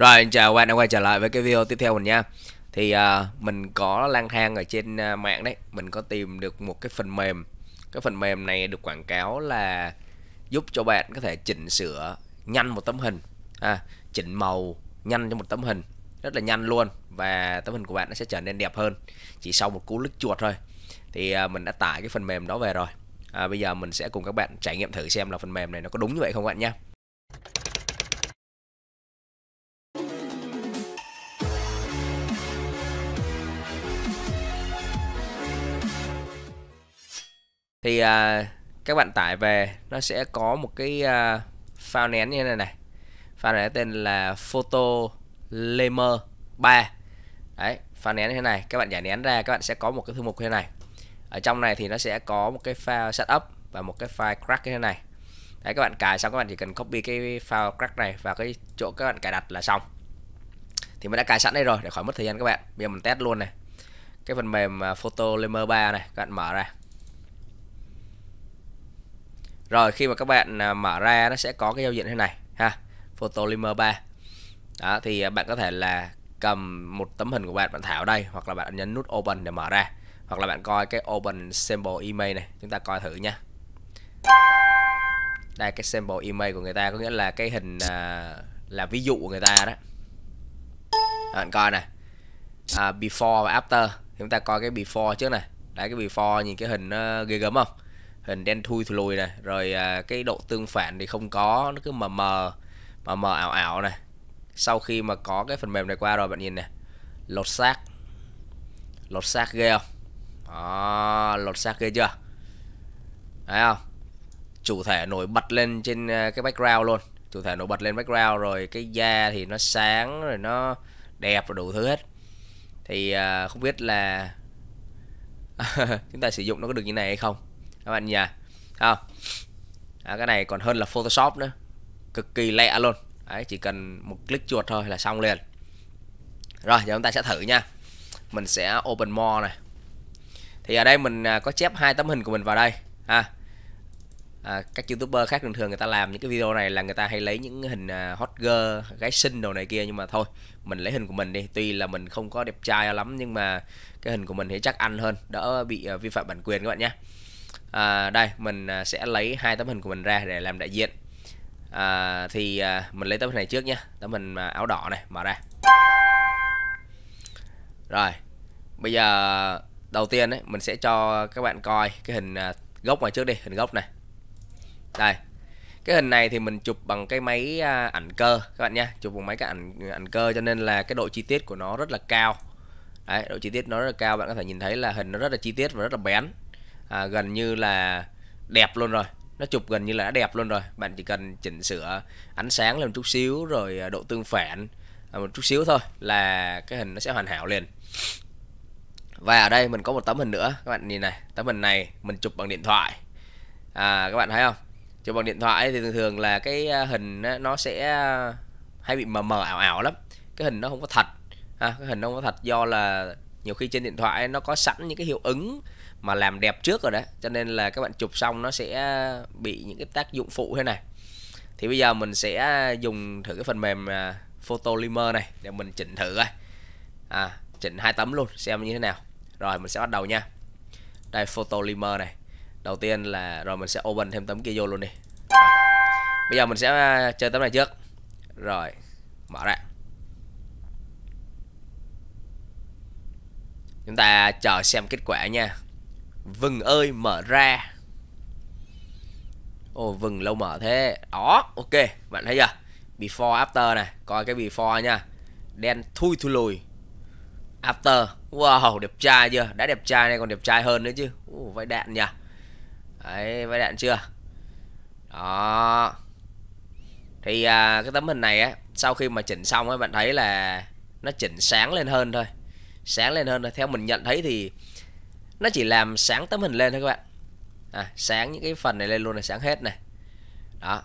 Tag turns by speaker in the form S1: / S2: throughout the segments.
S1: Rồi chào bạn đã quay trở lại với cái video tiếp theo mình nha Thì à, mình có lang thang ở trên à, mạng đấy Mình có tìm được một cái phần mềm Cái phần mềm này được quảng cáo là Giúp cho bạn có thể chỉnh sửa nhanh một tấm hình à, Chỉnh màu nhanh cho một tấm hình Rất là nhanh luôn Và tấm hình của bạn nó sẽ trở nên đẹp hơn Chỉ sau một cú lích chuột thôi Thì à, mình đã tải cái phần mềm đó về rồi à, Bây giờ mình sẽ cùng các bạn trải nghiệm thử xem là phần mềm này nó có đúng như vậy không các bạn nha thì à, các bạn tải về nó sẽ có một cái à, file nén như thế này này file này tên là photo lamer 3 đấy file nén như thế này các bạn giải nén ra các bạn sẽ có một cái thư mục như thế này ở trong này thì nó sẽ có một cái file setup và một cái file crack như thế này đấy các bạn cài xong các bạn chỉ cần copy cái file crack này vào cái chỗ các bạn cài đặt là xong thì mình đã cài sẵn đây rồi để khỏi mất thời gian các bạn bây giờ mình test luôn này cái phần mềm à, photo lamer 3 này các bạn mở ra rồi khi mà các bạn à, mở ra nó sẽ có cái giao diện thế này ha Photolymer 3 đó thì à, bạn có thể là cầm một tấm hình của bạn bạn thảo đây hoặc là bạn nhấn nút open để mở ra hoặc là bạn coi cái open sample email này chúng ta coi thử nha đây cái sample email của người ta có nghĩa là cái hình à, là ví dụ của người ta đó à, bạn coi này à, before và after chúng ta coi cái before trước này đấy cái before nhìn cái hình nó ghê gớm không hình đen thui thui lùi này rồi à, cái độ tương phản thì không có nó cứ mờ mờ mờ mờ ảo ảo này sau khi mà có cái phần mềm này qua rồi bạn nhìn này lột xác lột xác ghê không đó, lột xác ghê chưa thấy không chủ thể nổi bật lên trên à, cái background luôn chủ thể nổi bật lên background rồi cái da thì nó sáng rồi nó đẹp rồi đủ thứ hết thì à, không biết là chúng ta sử dụng nó có được như này hay không các bạn nhỉ, không à, cái này còn hơn là Photoshop nữa cực kỳ lẹ luôn Đấy, chỉ cần một click chuột thôi là xong liền rồi giờ chúng ta sẽ thử nha mình sẽ open more này thì ở đây mình à, có chép hai tấm hình của mình vào đây ha à, à, các youtuber khác thường thường người ta làm những cái video này là người ta hay lấy những hình à, hot girl gái xinh đồ này kia nhưng mà thôi mình lấy hình của mình đi tuy là mình không có đẹp trai lắm nhưng mà cái hình của mình thì chắc ăn hơn đỡ bị à, vi phạm bản quyền các bạn nhé à, đây mình à, sẽ lấy hai tấm hình của mình ra để làm đại diện à, thì à, mình lấy tấm hình này trước nhé tấm hình à, áo đỏ này mở ra rồi bây giờ đầu tiên ấy, mình sẽ cho các bạn coi cái hình à, gốc ngoài trước đi hình gốc này đây cái hình này thì mình chụp bằng cái máy ảnh cơ các bạn nha chụp bằng máy cái ảnh ảnh cơ cho nên là cái độ chi tiết của nó rất là cao Đấy, độ chi tiết nó rất là cao bạn có thể nhìn thấy là hình nó rất là chi tiết và rất là bén à, gần như là đẹp luôn rồi nó chụp gần như là đã đẹp luôn rồi bạn chỉ cần chỉnh sửa ánh sáng lên một chút xíu rồi à, độ tương phản à, một chút xíu thôi là cái hình nó sẽ hoàn hảo liền và ở đây mình có một tấm hình nữa các bạn nhìn này tấm hình này mình chụp bằng điện thoại à, các bạn thấy không chụp bằng điện thoại thì thường thường là cái à, hình nó sẽ hay bị mờ mờ ảo ảo lắm cái hình nó không có thật à, cái hình nó không có thật do là nhiều khi trên điện thoại nó có sẵn những cái hiệu ứng mà làm đẹp trước rồi đấy, cho nên là các bạn chụp xong nó sẽ bị những cái tác dụng phụ thế này thì bây giờ mình sẽ dùng thử cái phần mềm à, photolimer này để mình chỉnh thử coi à, chỉnh hai tấm luôn xem như thế nào rồi mình sẽ bắt đầu nha đây photolimer này đầu tiên là rồi mình sẽ open thêm tấm kia vô luôn đi bây giờ mình sẽ à, chơi tấm này trước rồi mở ra chúng ta chờ xem kết quả nha Vừng ơi mở ra Ồ vừng lâu mở thế Đó ok bạn thấy chưa Before after này Coi cái before nha Đen thui thui lùi After Wow đẹp trai chưa Đã đẹp trai này còn đẹp trai hơn nữa chứ uh, Vãi đạn nhỉ Đấy vãi đạn chưa Đó Thì à, cái tấm hình này á Sau khi mà chỉnh xong ấy bạn thấy là Nó chỉnh sáng lên hơn thôi Sáng lên hơn thôi Theo mình nhận thấy thì nó chỉ làm sáng tấm hình lên thôi các bạn à, sáng những cái phần này lên luôn là sáng hết này đó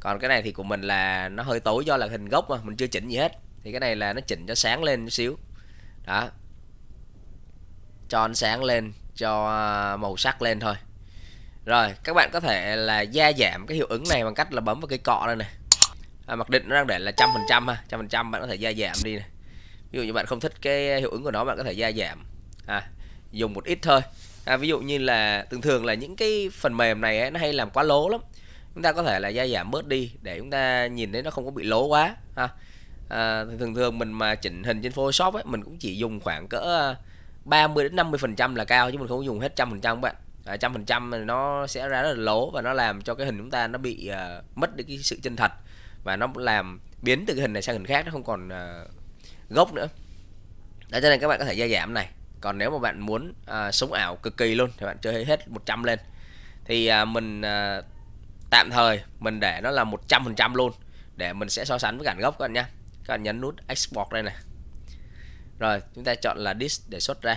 S1: còn cái này thì của mình là nó hơi tối do là hình gốc mà mình chưa chỉnh gì hết thì cái này là nó chỉnh cho sáng lên chút xíu đó cho ánh sáng lên cho à, màu sắc lên thôi rồi các bạn có thể là gia giảm cái hiệu ứng này bằng cách là bấm vào cái cọ đây này à, mặc định nó đang để là trăm phần trăm ha trăm phần trăm bạn có thể gia giảm đi này ví dụ như bạn không thích cái hiệu ứng của nó bạn có thể gia giảm à dùng một ít thôi à, ví dụ như là thường thường là những cái phần mềm này ấy, nó hay làm quá lố lắm chúng ta có thể là gia giảm bớt đi để chúng ta nhìn thấy nó không có bị lố quá ha à, thường thường mình mà chỉnh hình trên Photoshop ấy, mình cũng chỉ dùng khoảng cỡ 30 à, đến 50 phần trăm là cao chứ mình không dùng hết trăm phần trăm bạn à, trăm phần trăm nó sẽ ra rất là lố và nó làm cho cái hình chúng ta nó bị uh, mất đi cái sự chân thật và nó làm biến từ cái hình này sang hình khác nó không còn uh, gốc nữa đó cho nên các bạn có thể gia giảm này còn nếu mà bạn muốn à, sống ảo cực kỳ luôn thì bạn chơi hết 100 lên thì à, mình à, tạm thời mình để nó là 100% luôn để mình sẽ so sánh với cản gốc các bạn nhé các bạn nhấn nút export đây này rồi chúng ta chọn là disk để xuất ra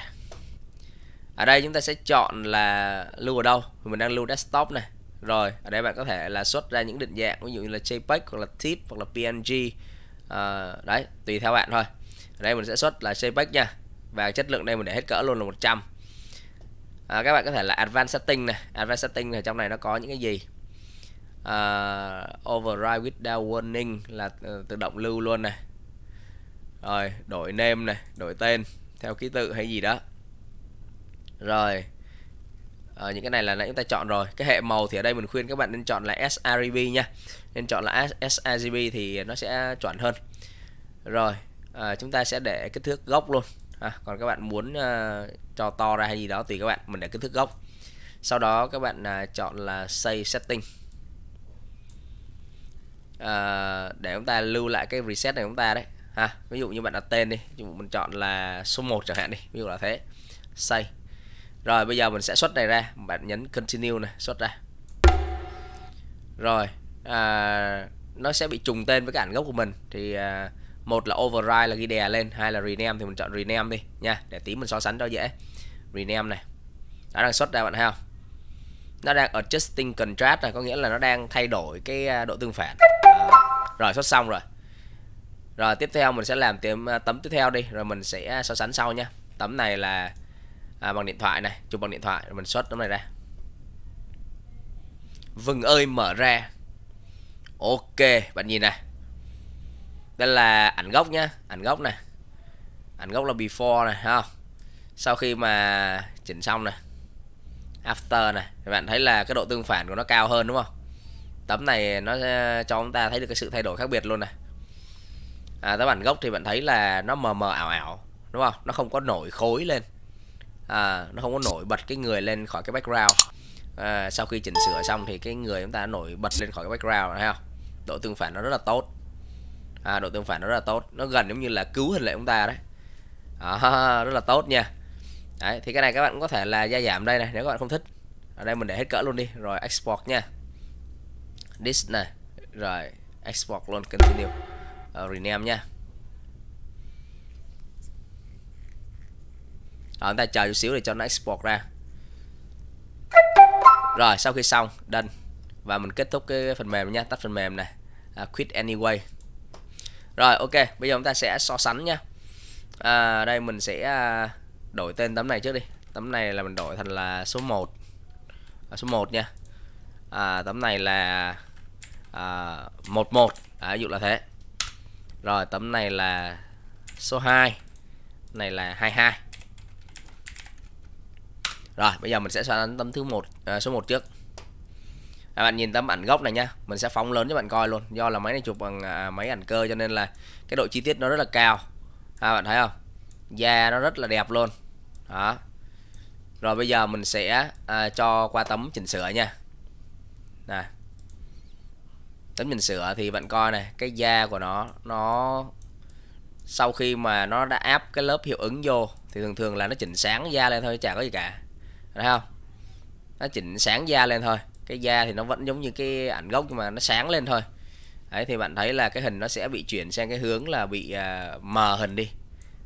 S1: ở đây chúng ta sẽ chọn là lưu ở đâu mình đang lưu desktop này rồi ở đây bạn có thể là xuất ra những định dạng ví dụ như là jpeg hoặc là tip hoặc là png à, ờ, đấy tùy theo bạn thôi ở đây mình sẽ xuất là jpeg nha và chất lượng đây mình để hết cỡ luôn là 100 à, các bạn có thể là advanced setting này advanced setting này trong này nó có những cái gì uh, override without warning là ờ, tự động lưu luôn này rồi đổi name này đổi tên theo ký tự hay gì đó rồi uh, những cái này là nãy chúng ta chọn rồi cái hệ màu thì ở đây mình khuyên các bạn nên chọn là sRGB nha nên chọn là sRGB thì nó sẽ chuẩn hơn rồi uh, chúng ta sẽ để kích thước gốc luôn à, còn các bạn muốn uh, cho to ra hay gì đó tùy các bạn mình để kích thước gốc sau đó các bạn uh, chọn là save setting uh, để chúng ta lưu lại cái reset này chúng ta đấy ha à, ví dụ như bạn đặt tên đi ví dụ mình chọn là số 1 chẳng hạn đi ví dụ là thế save rồi bây giờ mình sẽ xuất này ra bạn nhấn continue này xuất ra rồi à, nó sẽ bị trùng tên với cái ảnh gốc của mình thì à, một là override là ghi đè lên hai là rename thì mình chọn rename đi nha để tí mình so sánh cho dễ rename này nó đang xuất ra bạn thấy không nó đang adjusting contrast này có nghĩa là nó đang thay đổi cái à, độ tương phản à, rồi xuất xong rồi rồi tiếp theo mình sẽ làm tiệm à, tấm tiếp theo đi rồi mình sẽ à, so sánh sau nha tấm này là à, bằng điện thoại này chụp bằng điện thoại rồi mình xuất tấm này ra vừng ơi mở ra ok bạn nhìn này đây là ảnh gốc nhá ảnh gốc này ảnh gốc là before này không sau khi mà chỉnh xong này after này thì bạn thấy là cái độ tương phản của nó cao hơn đúng không tấm này nó cho chúng ta thấy được cái sự thay đổi khác biệt luôn này à, tấm ảnh gốc thì bạn thấy là nó mờ mờ ảo ảo đúng không nó không có nổi khối lên à, nó không có nổi bật cái người lên khỏi cái background à, sau khi chỉnh sửa xong thì cái người chúng ta nổi bật lên khỏi cái background thấy không độ tương phản nó rất là tốt à, độ tương phản nó rất là tốt nó gần giống như là cứu hình lại chúng ta đấy à, rất là tốt nha đấy, thì cái này các bạn cũng có thể là gia giảm đây này nếu các bạn không thích ở đây mình để hết cỡ luôn đi rồi export nha this này rồi export luôn continue uh, rename nha Rồi chúng ta chờ chút xíu để cho nó export ra Rồi sau khi xong Done Và mình kết thúc cái phần mềm nha Tắt phần mềm này à, Quit anyway rồi ok bây giờ chúng ta sẽ so sánh nha à, đây mình sẽ à, đổi tên tấm này trước đi tấm này là mình đổi thành là số 1 à, số 1 nha à, tấm này là à, 11 à, ví dụ là thế rồi tấm này là số 2 này là 22 rồi bây giờ mình sẽ so sánh tấm thứ một à, số 1 trước à, bạn nhìn tấm ảnh gốc này nha mình sẽ phóng lớn cho bạn coi luôn do là máy này chụp bằng à, máy ảnh cơ cho nên là cái độ chi tiết nó rất là cao à, bạn thấy không da nó rất là đẹp luôn đó rồi bây giờ mình sẽ à, cho qua tấm chỉnh sửa nha nè tấm chỉnh sửa thì bạn coi này cái da của nó nó sau khi mà nó đã áp cái lớp hiệu ứng vô thì thường thường là nó chỉnh sáng da lên thôi chả có gì cả thấy không nó chỉnh sáng da lên thôi cái da thì nó vẫn giống như cái ảnh gốc nhưng mà nó sáng lên thôi đấy thì bạn thấy là cái hình nó sẽ bị chuyển sang cái hướng là bị uh, mờ hình đi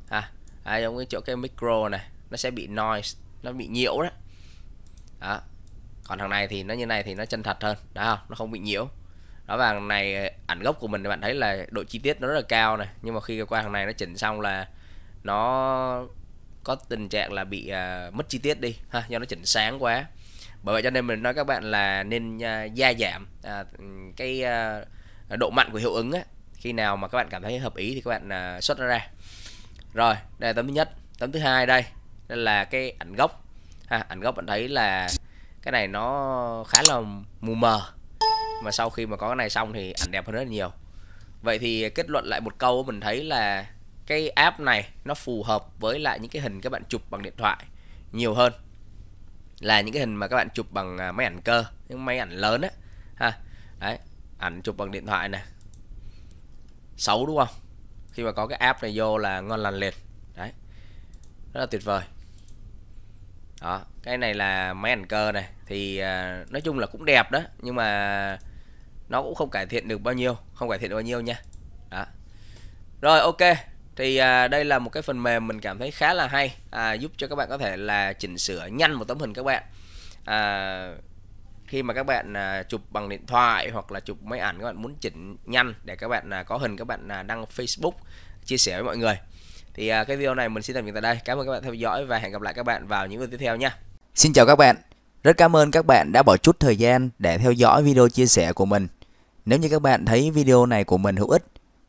S1: à, à giống cái chỗ cái micro này nó sẽ bị noise nó bị nhiễu đó, đó. còn thằng này thì nó như này thì nó chân thật hơn đó nó không bị nhiễu đó và thằng này à, ảnh gốc của mình thì bạn thấy là độ chi tiết nó rất là cao này nhưng mà khi qua thằng này nó chỉnh xong là nó có tình trạng là bị uh, mất chi tiết đi ha do nó chỉnh sáng quá bởi vậy cho nên mình nói các bạn là nên à, gia giảm à, cái à, độ mặn của hiệu ứng á khi nào mà các bạn cảm thấy hợp ý thì các bạn à, xuất ra rồi đây là tấm thứ nhất tấm thứ hai đây đây là cái ảnh gốc ha, ảnh gốc bạn thấy là cái này nó khá là mù mờ mà sau khi mà có cái này xong thì ảnh đẹp hơn rất là nhiều vậy thì kết luận lại một câu mình thấy là cái app này nó phù hợp với lại những cái hình các bạn chụp bằng điện thoại nhiều hơn là những cái hình mà các bạn chụp bằng à, máy ảnh cơ những máy ảnh lớn á ha đấy ảnh chụp bằng điện thoại này xấu đúng không khi mà có cái app này vô là ngon lành liền đấy rất là tuyệt vời đó cái này là máy ảnh cơ này thì à, nói chung là cũng đẹp đó nhưng mà nó cũng không cải thiện được bao nhiêu không cải thiện được bao nhiêu nha đó rồi ok thì à, đây là một cái phần mềm mình cảm thấy khá là hay à, giúp cho các bạn có thể là chỉnh sửa nhanh một tấm hình các bạn à, khi mà các bạn à, chụp bằng điện thoại hoặc là chụp máy ảnh các bạn muốn chỉnh nhanh để các bạn à, có hình các bạn à, đăng Facebook chia sẻ với mọi người thì à, cái video này mình xin tạm dừng tại đây cảm ơn các bạn theo dõi và hẹn gặp lại các bạn vào những video tiếp theo nha xin chào các bạn rất cảm ơn các bạn đã bỏ chút thời gian để theo dõi video chia sẻ của mình nếu như các bạn thấy video này của mình hữu ích